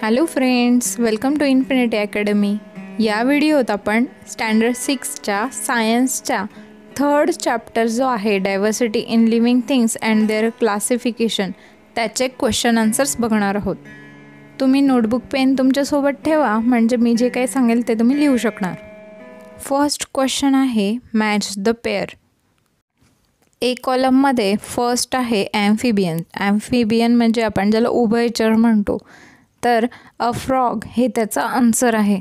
Hello friends welcome to Infinity Academy या व्हिडिओत आपण स्टँडर्ड सिक्सच्या सायन्सच्या थर्ड चॅप्टर जो आहे diversity in living things and their classification त्याचे क्वेश्चन आन्सर्स बघणार आहोत तुम्ही नोटबुक पेन तुमच्यासोबत ठेवा म्हणजे मी जे काही सांगेल ते तुम्ही लिहू शकणार फर्स्ट क्वेश्चन आहे मॅच द पेअर ए कॉलममध्ये फर्स्ट आहे ॲम्फिबियन ॲम्फिबियन म्हणजे आपण ज्याला उभयचर म्हणतो तर अ फ्रॉग हे त्याचा आन्सर आहे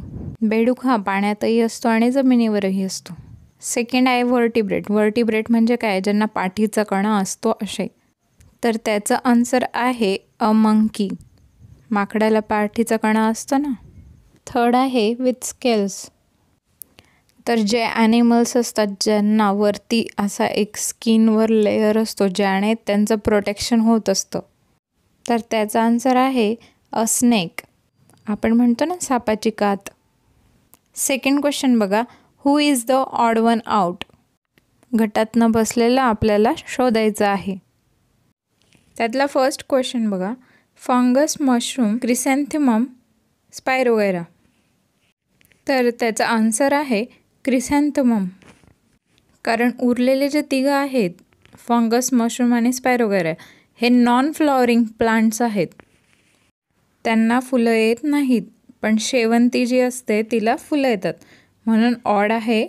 बेडूक हा पाण्यातही असतो आणि जमिनीवरही असतो सेकंड आहे व्हर्टिब्रेट व्हर्टिब्रेट म्हणजे काय ज्यांना पाठीचा कणा असतो असे तर त्याचं आन्सर आहे अ मंकी माकडाला पाठीचा कणा असतो ना थर्ड आहे विथ स्केल्स तर जे ॲनिमल्स असतात ज्यांना वरती असा एक स्किनवर लेअर असतो ज्याने त्यांचं प्रोटेक्शन होत असतं तर त्याचा आन्सर आहे अ स्नेक आपण म्हणतो ना सापाची कात सेकंड क्वेश्चन बघा who is the odd one out गटात न बसलेला आपल्याला शोधायचं आहे त्यातला फर्स्ट क्वेश्चन बघा फंगस मशरूम स्पायरो वगैरे तर त्याचा आन्सर आहे क्रिसॅन्थमम कारण उरलेले जे तिघं आहेत फंगस मशरूम आणि वगैरे हे नॉन फ्लॉवरिंग प्लांट्स आहेत त्यांना फुलं येत नाहीत पण शेवंती जी असते तिला फुलं येतात म्हणून ऑड आहे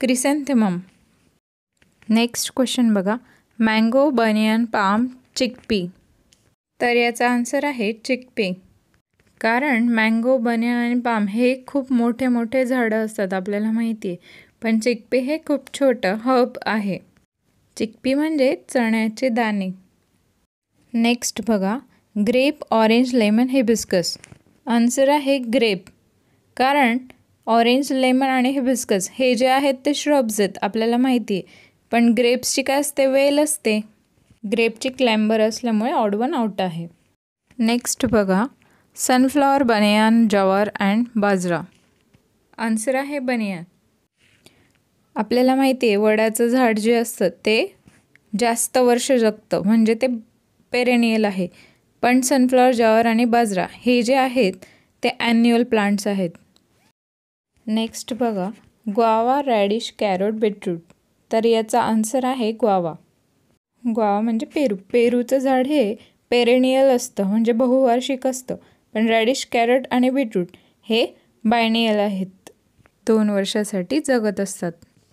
क्रिसेंथेमम नेक्स्ट क्वेश्चन बघा मँगो बनियन पाम चिकपी तर याचा आन्सर आहे चिकपी कारण मँगो बनियन आणि पाम हे खूप मोठे मोठे झाडं असतात आपल्याला माहिती आहे पण चिकपी हे खूप छोटं हब आहे चिकपी म्हणजे चण्याचे दाणे नेक्स्ट बघा grape orange lemon hibiscus answer आहे ग्रेप कारण ऑरेंज लेमन आणि हिबिस्कस हे जे आहेत ते श्रब्स आहेत आपल्याला माहिती आहे पण ग्रेप्सची काय असते वेल असते ग्रेपची क्लॅम्बर असल्यामुळे ऑड वन आउट आहे नेक्स्ट बघा sunflower banyan jowar and bajra answer आहे बनियान आपल्याला माहिती आहे वडाचं झाड जे असतं ते जास्त वर्ष जगतं म्हणजे ते पेरेनियल आहे पण सनफ्लॉवर जॉवर आणि बाजरा हे जे आहेत ते ॲन्युअल प्लांट्स आहेत नेक्स्ट बघा ग्वावा रॅडिश कॅरोट बीटरूट तर याचा आन्सर आहे ग्वावा ग्वावा म्हणजे पेरू पेरूचं झाड हे पेरेनियल असतं म्हणजे बहुवार्षिक असतं पण रॅडिश कॅरट आणि बीटरूट हे बायनियल आहेत दोन वर्षासाठी जगत असतात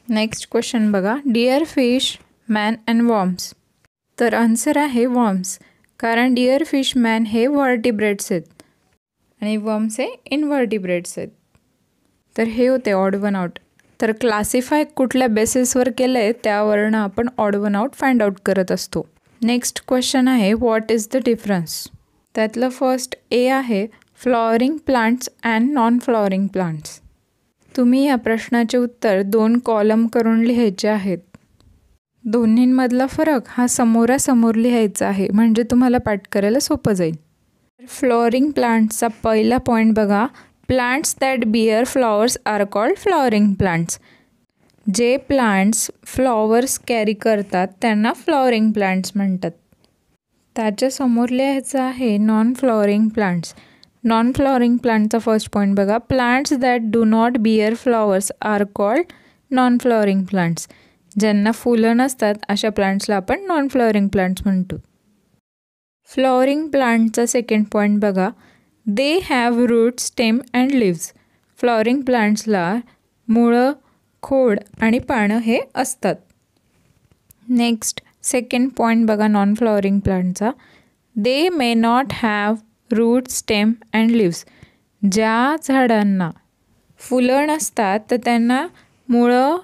नेक्स्ट क्वेश्चन बघा deer fish man and worms तर आन्सर आहे वॉर्म्स कारण डिअर फिशमॅन हे व्हर्टिब्रेड्स आहेत आणि वम्स हे इनव्हर्टिब्रेड्स आहेत तर हे होते ऑड वन आउट तर क्लासिफाय कुठल्या बेसिसवर केलं आहे त्यावरनं आपण odd one out find out करत असतो नेक्स्ट क्वेश्चन आहे व्हॉट इज द डिफरन्स त्यातलं फर्स्ट ए आहे flowering plants and non flowering plants तुम्ही या प्रश्नाचे उत्तर दोन कॉलम करून लिहायचे आहेत दोन्हींमधला फरक हा समोरासमोर लिहायचा आहे म्हणजे तुम्हाला पाठ करायला सोपं जाईल फ्लॉरिंग प्लांट्सचा पहिला पॉईंट बघा plants that bear flowers are called flowering plants जे प्लांट्स फ्लॉवर्स कॅरी करतात त्यांना फ्लॉरिंग प्लांट्स म्हणतात त्याच्यासमोर लिहायचं आहे non flowering plants non flowering प्लांटचा फर्स्ट पॉईंट बघा plants that do not bear flowers are called non flowering plants ज्यांना फुलं नसतात अशा प्लांट्सला आपण नॉन फ्लॉवरिंग प्लांट्स म्हणतो फ्लॉवरिंग प्लांटचा सेकंड पॉईंट बघा they have root stem and leaves flowering प्लांट्सला मुळं खोड आणि पानं हे असतात नेक्स्ट सेकंड पॉईंट बघा नॉन फ्लॉवरिंग प्लांटचा they may not have root stem and leaves ज्या झाडांना फुलं नसतात तर त्यांना मुळं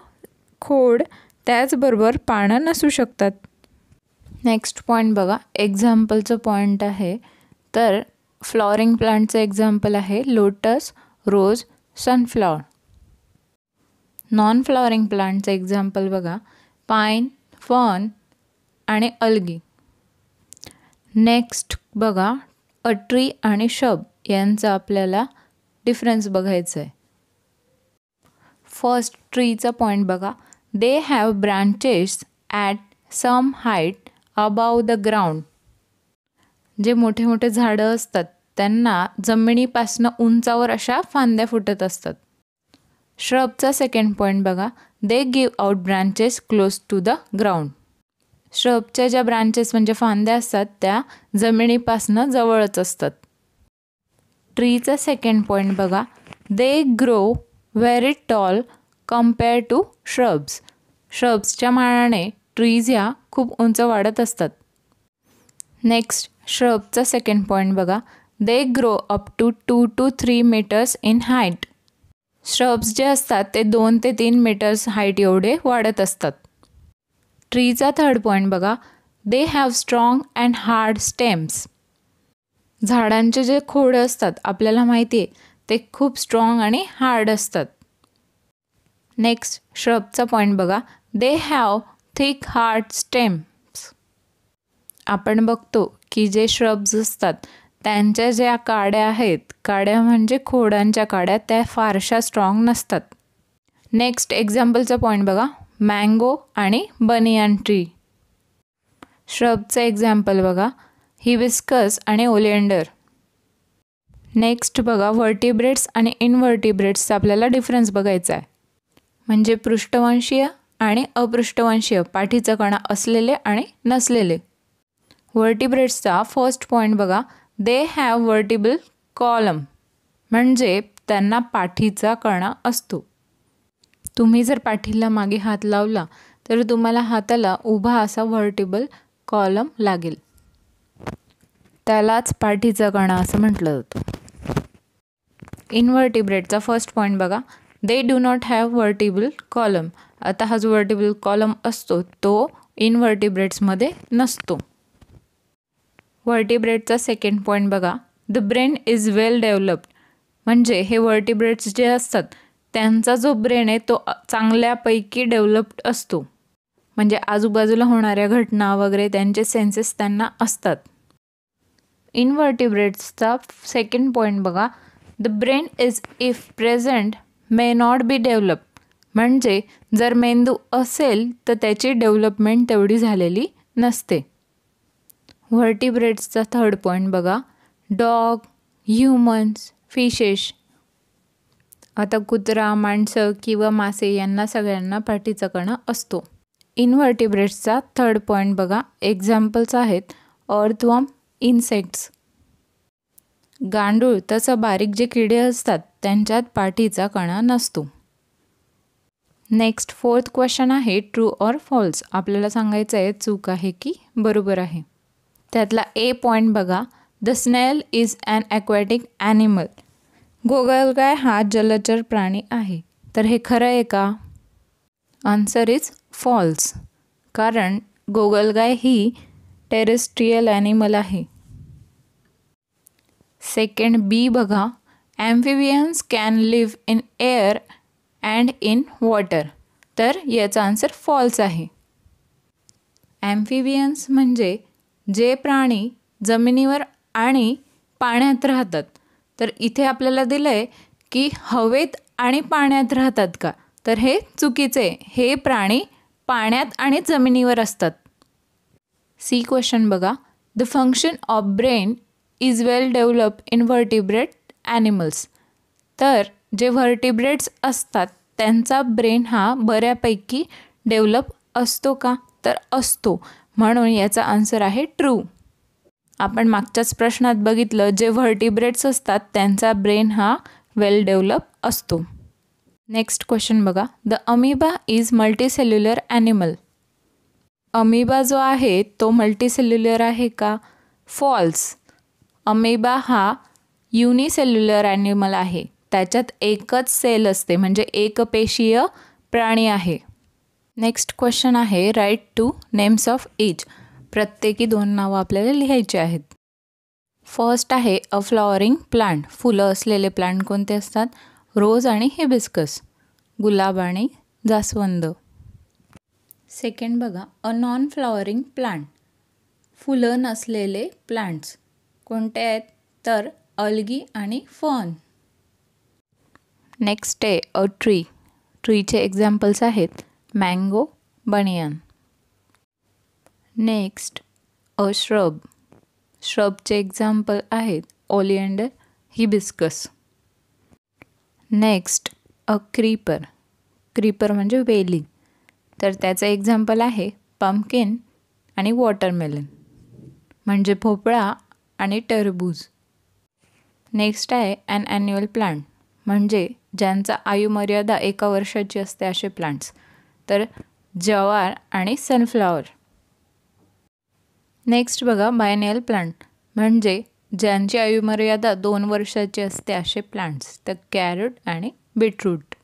खोड त्याचबरोबर पानं नसू शकतात नेक्स्ट पॉईंट बघा एक्झाम्पलचं पॉईंट आहे तर फ्लॉरिंग प्लांटचं एक्झाम्पल आहे lotus rose sunflower non flowering प्लांटचं एक्झाम्पल बघा पाईन फॉन आणि अलगी नेक्स्ट बघा अ ट्री आणि शब यांचा आपल्याला डिफरन्स बघायचा आहे फर्स्ट ट्रीचा पॉईंट बघा They have branches at some height above the ground. जे मोठे मोठे झाडं असतात त्यांना जमिनीपासनं उंचावर अशा फांद्या फुटत असतात श्रबचा सेकंड पॉईंट बघा they give out branches close to the ground श्रबच्या ज्या ब्रांचेस म्हणजे फांद्या असतात त्या जमिनीपासनं जवळच असतात ट्रीचा सेकंड पॉईंट बघा they grow very tall compare to shrubs श्रब्सच्या मानाने ट्रीज ह्या खूप उंच वाढत असतात नेक्स्ट श्रबचा सेकंड पॉईंट बघा they grow up to two to three metres in height shrubs जे असतात ते दोन ते तीन मीटर्स हाईट एवढे वाढत असतात ट्रीचा थर्ड पॉईंट बघा they have strong and hard stems झाडांचे जे खोड असतात आपल्याला माहिती आहे ते खूप स्ट्रॉंग आणि हार्ड असतात नेक्स्ट श्रबचा पॉईंट बघा they have thick hard stems आपण बघतो की जे श्रब्स असतात त्यांच्या ज्या काड्या आहेत काड्या म्हणजे खोडांच्या काड्या त्या फारशा स्ट्रॉंग नसतात नेक्स्ट एक्झाम्पलचा पॉईंट बघा मँगो आणि बनियन ट्री श्रबचं एक्झाम्पल बघा हिबिस्कस आणि ओलिएंडर नेक्स्ट बघा व्हर्टिब्रेड्स आणि इनव्हर्टिब्रेट्सचा आपल्याला डिफरन्स बघायचा आहे म्हणजे पृष्ठवंशीय आणि अपृष्ठवंशीय पाठीचा कणा असलेले आणि नसलेले व्हर्टिब्रेट्सचा फर्स्ट पॉईंट बघा दे हॅव व्हर्टिबल कॉलम म्हणजे त्यांना पाठीचा कणा असतो तुम्ही जर पाठीला मागे हात लावला तर तुम्हाला हाताला उभा असा व्हर्टिबल कॉलम लागेल त्यालाच पाठीचा कणा असं म्हटलं जातं इन्व्हर्टिब्रेटचा फर्स्ट पॉईंट बघा they do not have vertebral column आता हा जो व्हर्टिबल कॉलम असतो तो इनव्हर्टिब्रेट्समध्ये नसतो व्हर्टिब्रेटचा सेकंड पॉईंट बघा the brain is well developed म्हणजे हे व्हर्टिब्रेट्स जे असतात त्यांचा जो ब्रेन आहे तो चांगल्यापैकी डेव्हलप्ड असतो म्हणजे आजूबाजूला होणाऱ्या घटना वगैरे त्यांचे सेन्सेस त्यांना असतात इनव्हर्टिब्रेट्सचा सेकंड पॉईंट बघा the brain is if present may not be develop म्हणजे जर मेंदू असेल तर त्याची डेव्हलपमेंट तेवढी झालेली नसते व्हर्टिब्रेट्सचा थर्ड पॉईंट बघा डॉग ह्युमन्स फिशेश आता कुत्रा माणसं किंवा मासे यांना सगळ्यांना पाठीचा कणा असतो इनव्हर्टिब्रेट्सचा थर्ड पॉईंट बघा एक्झाम्पल्स आहेत अर्थवॉम इन्सेक्ट्स गांडूळ तसं बारीक जे किडे असतात त्यांच्यात पाठीचा कणा नसतो नेक्स्ट फोर्थ क्वेश्चन आहे ट्रू ऑर फॉल्स आपल्याला सांगायचं आहे चूक आहे की बरोबर आहे त्यातला ए पॉईंट बघा the snail is an aquatic animal गोगलगाय हा जलचर प्राणी आहे तर हे खरं आहे का आन्सर इज फॉल्स कारण गोगलगाय ही टेरेस्ट्रियल ॲनिमल आहे सेकंड बी बघा amphibians can live in air and in water तर याचा आन्सर फॉल्स आहे ॲम्फिबियन्स म्हणजे जे प्राणी जमिनीवर आणि पाण्यात राहतात तर इथे आपल्याला दिलं आहे की हवेत आणि पाण्यात राहतात का तर हे चुकीचे हे प्राणी पाण्यात आणि जमिनीवर असतात सी क्वेश्चन बघा the function of brain is well develop in vertebrate animals तर जे व्हर्टिब्रेट्स असतात त्यांचा ब्रेन हा बऱ्यापैकी डेव्हलप असतो का तर असतो म्हणून याचा आन्सर आहे ट्रू आपण मागच्याच प्रश्नात बघितलं जे व्हर्टिब्रेट्स असतात त्यांचा ब्रेन हा वेल डेव्हलप असतो नेक्स्ट क्वेश्चन बघा the amoeba is multicellular animal amoeba जो आहे तो मल्टीसेल्युलर आहे का फॉल्स अमेबा हा युनिसेल्युलर ॲनिमल आहे त्याच्यात एकच सेल असते म्हणजे एकपेशीय प्राणी आहे नेक्स्ट क्वेश्चन आहे write two names of each प्रत्येकी दोन नावं आपल्याला लिहायची आहेत फर्स्ट आहे अ फ्लॉवरिंग प्लांट फुलं असलेले प्लांट कोणते असतात रोज आणि हिबिस्कस गुलाब आणि जास्वंद सेकंड बघा अ नॉन फ्लॉवरिंग प्लांट फुलं नसलेले प्लांट्स कोणते आहेत तर अलगी आणि फन नेक्स्ट आहे अ ट्री ट्रीचे एक्झाम्पल्स आहेत mango banyan next a shrub श्रबचे एक्झाम्पल आहेत oleander hibiscus next a creeper creeper म्हणजे वेली तर त्याचं एक्झाम्पल आहे पम्पकिन आणि वॉटरमेलन म्हणजे भोपळा आणि टरबूज नेक्स्ट आहे ॲन ॲन्युअल प्लांट म्हणजे ज्यांचा आयुमर्यादा एका वर्षाची असते असे प्लांट्स तर जवार आणि सनफ्लावर नेक्स्ट बघा बायनियल प्लांट म्हणजे ज्यांची आयुमर्यादा दोन वर्षाची असते असे प्लांट्स तर कॅरट आणि बीटरूट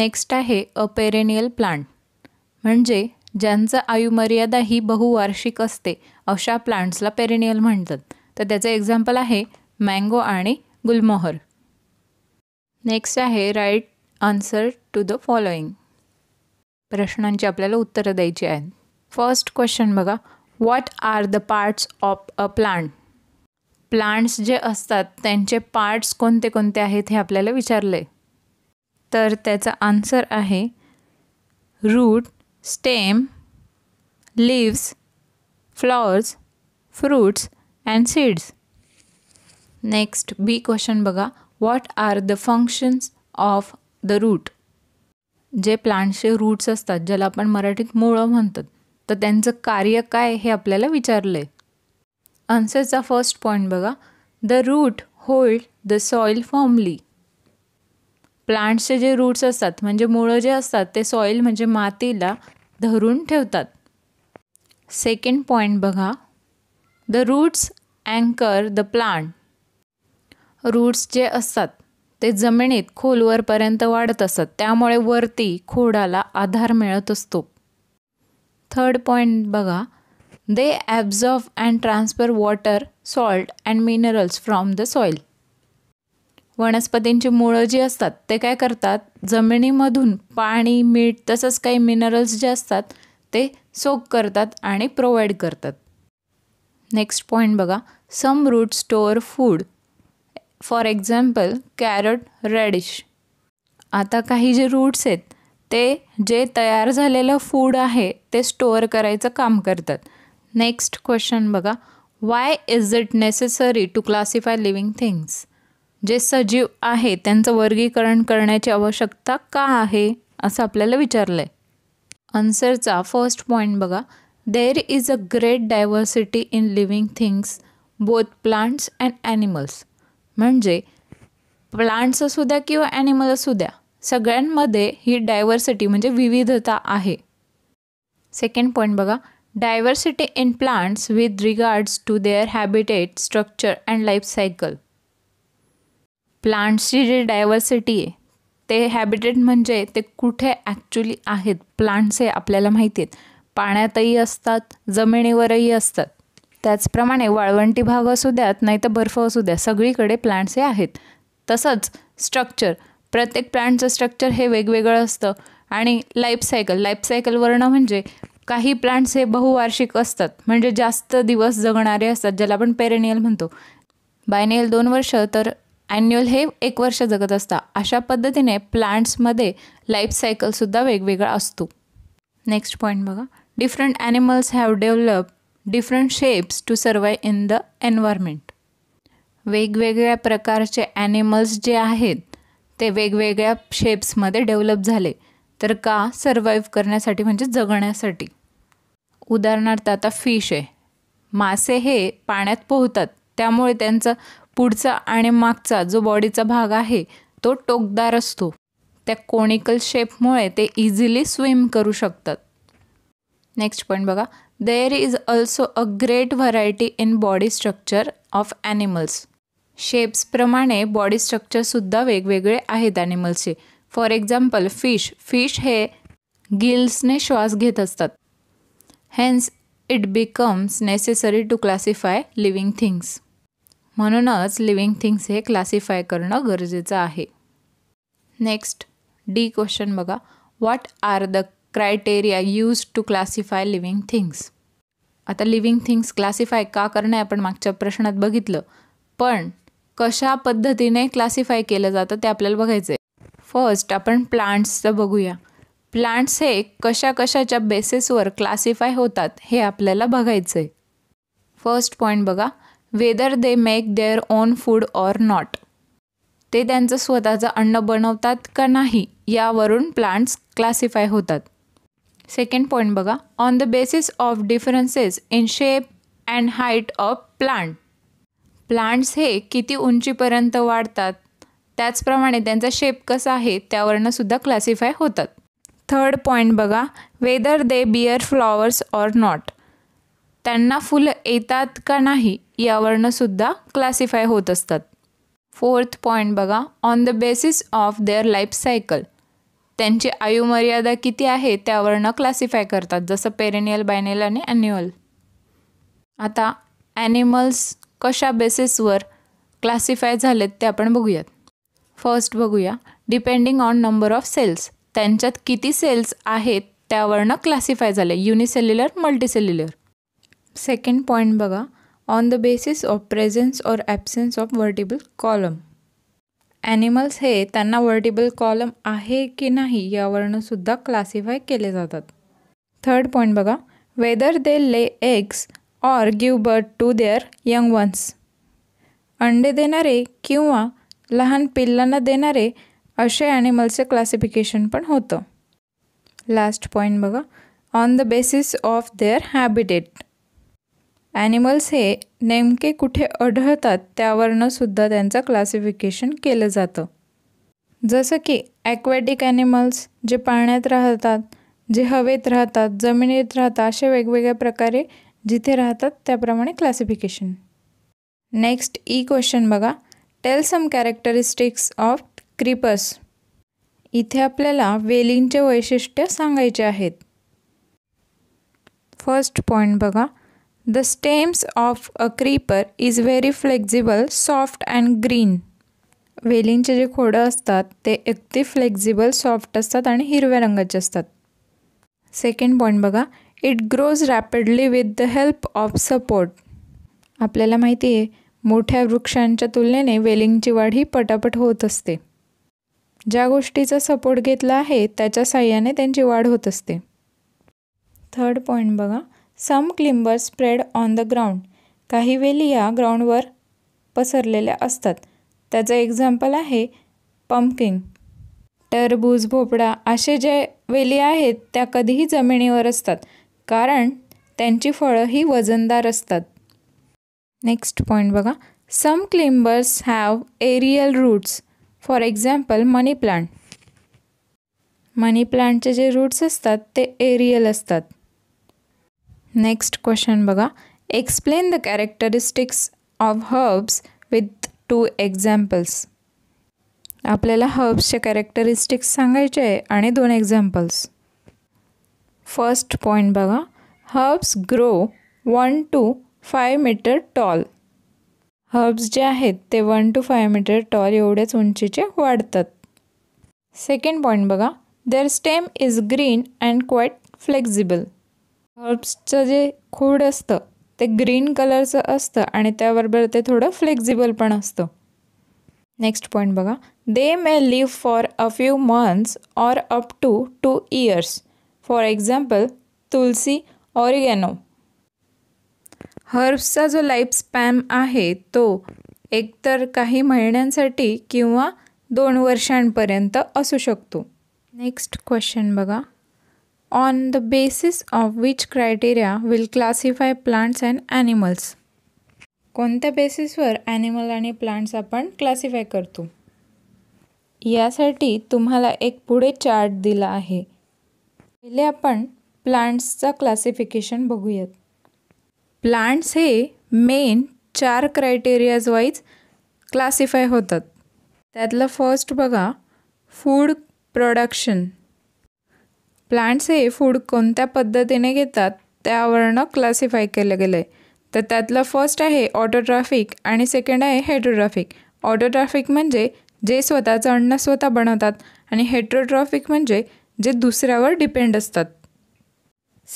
नेक्स्ट आहे अपेरेनियल प्लांट म्हणजे ज्यांचं आयुमर्यादा ही बहुवार्षिक असते अशा प्लांट्सला पेरिनियल म्हणतात तर त्याचं एक्झाम्पल आहे मँगो आणि गुलमोहर नेक्स्ट आहे write answer to the following प्रश्नांची आपल्याला उत्तरं द्यायची आहेत फर्स्ट क्वेश्चन बघा what are the parts of a plant plants जे असतात त्यांचे पार्ट्स कोणते कोणते आहेत हे आपल्याला विचारले तर त्याचा आन्सर आहे root stem leaves flowers fruits and seeds next B question बघा what are the functions of the root जे प्लांटचे रूट्स असतात ज्याला आपण मराठीत मुळं म्हणतात तर त्यांचं कार्य काय हे आपल्याला विचारलं आहे आन्सरचा फर्स्ट पॉईंट बघा the root hold the soil firmly प्लांट्सचे जे रूट्स असतात म्हणजे मुळं जे असतात ते सॉईल म्हणजे मातीला धरून ठेवतात सेकंड पॉईंट बघा द रूट्स अँकर द प्लांट रूट्स जे असतात ते जमिनीत खोलवरपर्यंत वाढत असत त्यामुळे वरती खोडाला आधार मिळत असतो थर्ड पॉईंट बघा they absorb and transfer water salt and minerals from the soil वनस्पतींची मुळं जी असतात ते काय करतात जमिनीमधून पाणी मीठ तसंच काही मिनरल्स जे असतात ते सोक करतात आणि प्रोव्हाइड करतात नेक्स्ट पॉईंट बघा some root store food for example carrot radish आता काही जे रूट्स आहेत ते जे तयार झालेलं फूड आहे ते स्टोअर करायचं काम करतात नेक्स्ट क्वेश्चन बघा why is it necessary to classify living things जे सजीव आहे त्यांचं वर्गीकरण करण्याची आवश्यकता का आहे असं आपल्याला विचारलं आहे आन्सरचा फर्स्ट पॉईंट बघा there is a great diversity in living things both plants and animals म्हणजे प्लांट्स असू द्या किंवा ॲनिमल असू द्या सगळ्यांमध्ये ही डायव्हर्सिटी म्हणजे विविधता आहे सेकंड पॉईंट बघा diversity in plants with regards to their habitat structure and life cycle प्लांट्सची जी डायव्हर्सिटी आहे ते हॅबिटेट म्हणजे ते कुठे ॲक्च्युली आहेत प्लांट्स हे आपल्याला माहिती आहेत पाण्यातही असतात जमिनीवरही असतात त्याचप्रमाणे वाळवंटी भाग असू द्यात नाही तर बर्फ असू द्या सगळीकडे प्लांट्स हे आहेत तसंच स्ट्रक्चर प्रत्येक प्लांटचं स्ट्रक्चर हे वेगवेगळं असतं आणि लाईफसायकल वर्ण म्हणजे काही प्लांट्स हे बहुवार्षिक असतात म्हणजे जास्त दिवस जगणारे असतात ज्याला आपण पेरेनियल म्हणतो बायनेल दोन वर्ष तर ॲन्युअल हे एक वर्ष जगत असता अशा पद्धतीने प्लांट्समध्ये लाईफ सायकलसुद्धा वेगवेगळा असतो नेक्स्ट पॉईंट बघा different animals have develop different shapes to survive in the environment वेगवेगळ्या प्रकारचे ॲनिमल्स जे आहेत ते वेगवेगळ्या शेप्समध्ये डेव्हलप झाले तर का सर्वाईव्ह करण्यासाठी म्हणजे जगण्यासाठी उदाहरणार्थ आता फिश आहे मासे हे पाण्यात पोहतात त्यामुळे त्यांचं पुढचा आणि मागचा जो बॉडीचा भाग आहे तो टोकदार असतो त्या कोनिकल शेपमुळे ते इझिली स्विम करू शकतात नेक्स्ट पॉईंट बघा there is also a great variety in body structure of animals शेप्सप्रमाणे बॉडी स्ट्रक्चरसुद्धा वेगवेगळे आहेत ॲनिमल्सचे फॉर एक्झाम्पल फिश फिश हे गिल्सने श्वास घेत असतात hence it becomes necessary to classify living things म्हणूनच लिव्हिंग थिंग्स हे क्लासिफाय करणं गरजेचं आहे नेक्स्ट डी क्वेश्चन बघा what are the criteria use to classify living things आता लिव्हिंग थिंग्स क्लासिफाय का करणं आपण मागच्या प्रश्नात बघितलं पण कशा पद्धतीने क्लासिफाय केलं जातं ते आपल्याला बघायचं आहे फर्स्ट आपण प्लांट्सचं बघूया प्लांट्स हे कशा कशाच्या बेसिसवर क्लासिफाय होतात हे आपल्याला बघायचं आहे फर्स्ट पॉईंट बघा whether they make their own food or not ते त्यांचं स्वतःचं अन्न बनवतात का नाही यावरून प्लांट्स क्लासिफाय होतात सेकंड पॉईंट बघा on the basis of differences in shape and height of plant plants हे किती उंचीपर्यंत वाढतात त्याचप्रमाणे त्यांचा शेप कसा आहे त्यावरनं सुद्धा क्लासिफाय होतात थर्ड पॉईंट बघा whether they bear flowers or not त्यांना फुलं येतात का नाही यावरनं सुद्धा क्लासिफाय होत असतात फोर्थ पॉईंट बघा on the basis of their life cycle त्यांची आयुमर्यादा किती आहे त्यावरनं क्लासिफाय करतात जसं पेरेनियल बायनेल आणि ॲन्युअल आता ॲनिमल्स कशा बेसिसवर क्लासिफाय झालेत ते आपण बघूयात फर्स्ट बघूया depending on number of cells त्यांच्यात किती सेल्स आहेत त्यावरनं क्लासिफाय झाले युनिसेल्युलर मल्टीसेल्युलर सेकंड पॉईंट बघा on the basis of presence or absence of vertebral column animals हे त्यांना वर्टिबल कॉलम आहे की नाही यावरनं क्लासिफाय केले जातात थर्ड पॉईंट बघा whether they lay eggs or give birth to their young ones अंडे देणारे किंवा लहान पिल्लांना देणारे असे ॲनिमल्सचे क्लासिफिकेशन पण होतं लास्ट पॉईंट बघा on the basis of their habitat animals हे नेमके कुठे आढळतात त्यावरनंसुद्धा सुद्धा त्यांचं क्लासिफिकेशन केलं जातं जसं की ॲक्वॅटिक ॲनिमल्स जे पाण्यात राहतात जे हवेत राहतात जमिनीत राहतात असे वेगवेगळ्या प्रकारे जिथे राहतात त्याप्रमाणे क्लासिफिकेशन नेक्स्ट ई क्वेश्चन बघा tell some characteristics of creepers इथे आपल्याला वेलिंगचे वैशिष्ट्य सांगायचे आहेत फर्स्ट पॉईंट बघा The stems of a creeper is very flexible, soft and green. वेलींचे जे खोडं असतात ते अगदी फ्लेक्झिबल सॉफ्ट असतात आणि हिरव्या रंगाचे असतात सेकंड पॉईंट बघा it grows rapidly with the help of support आपल्याला माहिती आहे मोठ्या वृक्षांच्या तुलनेने वेलिंगची वाढ ही पटापट होत असते ज्या गोष्टीचा सपोर्ट घेतला आहे त्याच्या साह्याने त्यांची वाढ होत असते थर्ड पॉईंट बघा some climber spread on the ground काही वेली या ग्राउंडवर पसरलेल्या असतात त्याचं एक्झाम्पल आहे पंपकिंग टरबूज भोपळा असे जे वेली आहेत त्या कधीही जमिनीवर असतात कारण त्यांची फळं ही वजनदार असतात नेक्स्ट पॉईंट बघा some climbers have aerial roots for example money plant money प्लांटचे जे रूट्स असतात ते एरियल असतात नेक्स्ट क्वेश्चन बघा explain the characteristics of herbs with two examples आपल्याला हर्ब्सचे कॅरेक्टरिस्टिक्स सांगायचे आहे आणि दोन एक्झाम्पल्स फर्स्ट पॉईंट बघा herbs grow one to five metre tall herbs जे आहेत ते one to five metre tall एवढ्याच उंचीचे वाढतात सेकंड पॉईंट बघा their stem is green and quiet flexible हर्ब्सचं जे खोड असतं ते ग्रीन कलरचं असतं आणि त्याबरोबर ते थोडं फ्लेक्झिबल पण असतं नेक्स्ट पॉईंट बघा they may live for a few months or up to two years for example tulsi oregano हर्ब्सचा जो लाईफ स्पॅम आहे तो एकतर काही महिन्यांसाठी किंवा दोन वर्षांपर्यंत असू शकतो नेक्स्ट क्वेश्चन बघा on the basis of which criteria will classify plants and animals कोणत्या बेसिसवर ॲनिमल आणि प्लांट्स आपण क्लासिफाय करतो यासाठी तुम्हाला एक पुढे चार्ट दिला आहे पहिले आपण प्लांट्सचा क्लासिफिकेशन बघूयात प्लांट्स हे मेन चार क्रायटेरियाज वाईज क्लासिफाय होतात त्यातलं फर्स्ट बघा फूड प्रोडक्शन प्लांट्स हे फूड कोणत्या पद्धतीने घेतात त्यावरनं क्लासिफाय केलं गेलं आहे तर त्यातलं फर्स्ट आहे ऑटोट्राफिक आणि सेकंड आहे हेट्रोट्राफिक ऑटोट्राफिक म्हणजे जे स्वतःचं अन्न स्वतः बनवतात आणि हेट्रोट्रॉफिक म्हणजे जे दुसऱ्यावर डिपेंड असतात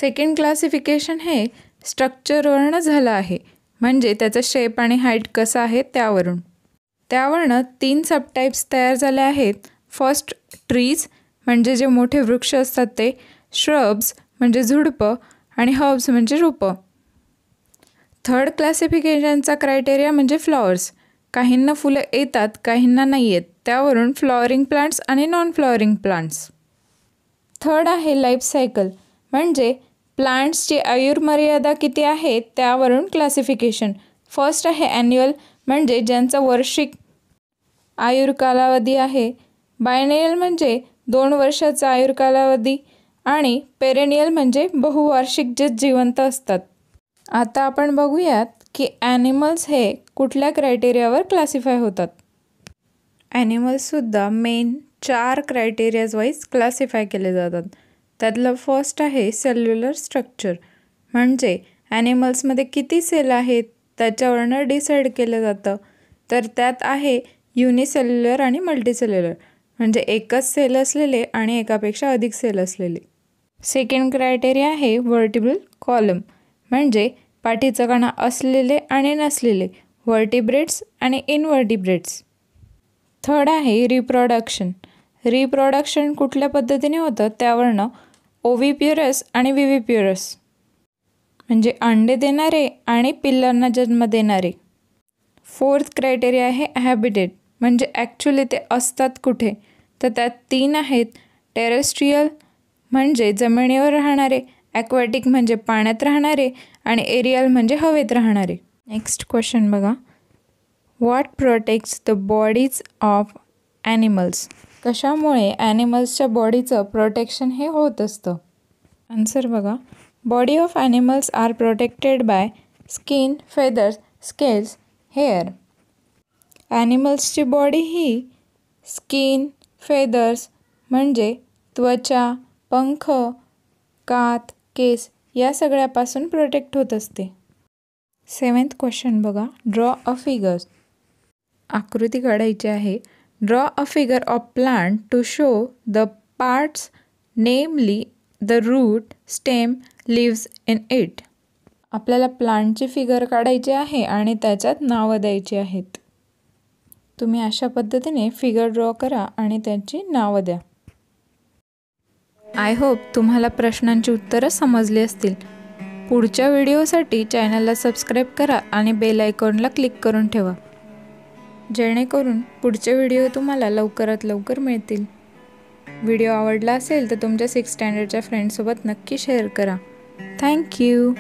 सेकंड क्लासिफिकेशन हे स्ट्रक्चरवरनं झालं आहे म्हणजे त्याचं शेप आणि हाईट कसं आहे त्यावरून त्यावरनं तीन सबटाईप्स तयार झाले आहेत फर्स्ट ट्रीज म्हणजे जे मोठे वृक्ष असतात ते श्रब्स म्हणजे झुडपं आणि हर्ब्स म्हणजे रोपं थर्ड क्लासिफिकेशनचा क्रायटेरिया म्हणजे फ्लॉवर्स काहींना फुलं येतात काहींना नाही येत त्यावरून फ्लॉवरिंग प्लांट्स आणि नॉन फ्लॉवरिंग प्लांट्स थर्ड आहे लाईफ सायकल म्हणजे प्लांट्सची आयुर्मर्यादा किती आहे त्यावरून क्लासिफिकेशन फर्स्ट आहे ॲन्युअल म्हणजे ज्यांचा वार्षिक आयुर्कालावधी आहे बायनियल म्हणजे दोन वर्षाचा कालावधी आणि पेरेनियल म्हणजे बहुवार्षिक जे जिवंत असतात आता आपण बघूयात की ॲनिमल्स हे कुठल्या क्रायटेरियावर क्लासिफाय होतात ॲनिमल्ससुद्धा मेन चार क्रायटेरियाज वाईज क्लासिफाय केले जातात त्यातलं फर्स्ट आहे सेल्युलर स्ट्रक्चर म्हणजे ॲनिमल्समध्ये किती सेल आहेत त्याच्यावरनं डिसाईड केलं जातं तर त्यात आहे युनिसेल्युलर आणि मल्टीसेल्युलर म्हणजे एकच सेल असलेले आणि एकापेक्षा अधिक सेल असलेले सेकंड क्रायटेरिया आहे व्हर्टिबल कॉलम म्हणजे पाठीचा कणा असलेले आणि नसलेले व्हर्टिब्रेट्स आणि इनव्हर्टिब्रेट्स थर्ड आहे रिप्रोडक्शन रिप्रोडक्शन कुठल्या पद्धतीने होतं त्यावरनं प्युरस आणि प्युरस म्हणजे अंडे देणारे आणि पिल्लांना जन्म देणारे फोर्थ क्रायटेरिया आहे हॅबिटेट म्हणजे ॲक्च्युली ते असतात कुठे तर त्यात तीन आहेत टेरेस्ट्रियल म्हणजे जमिनीवर राहणारे ॲक्वॅटिक म्हणजे पाण्यात राहणारे आणि एरियल म्हणजे हवेत राहणारे नेक्स्ट क्वेश्चन बघा what protects the bodies of animals कशामुळे ॲनिमल्सच्या बॉडीचं प्रोटेक्शन हे होत असतं आन्सर बघा body of animals are protected by skin feathers scales hair ॲनिमल्सची बॉडी ही स्किन फेदर्स म्हणजे त्वचा पंख कात केस या सगळ्यापासून प्रोटेक्ट होत असते सेवन्थ क्वेश्चन बघा ड्रॉ अ फिगर्स आकृती काढायची आहे draw a figure of plant to show the parts namely the root stem leaves in it आपल्याला प्लांटची फिगर काढायची आहे आणि त्याच्यात नावं द्यायची आहेत तुम्ही अशा पद्धतीने फिगर ड्रॉ करा आणि त्यांची नावं द्या आय होप तुम्हाला प्रश्नांची उत्तरं समजली असतील पुढच्या व्हिडिओसाठी चॅनलला सबस्क्राईब करा आणि बेल आयकॉनला क्लिक करून ठेवा जेणेकरून पुढचे व्हिडिओ तुम्हाला लवकरात लवकर मिळतील व्हिडिओ आवडला असेल तर तुमच्या सिक्स्थ स्टँडर्डच्या फ्रेंडसोबत नक्की शेअर करा थँक्यू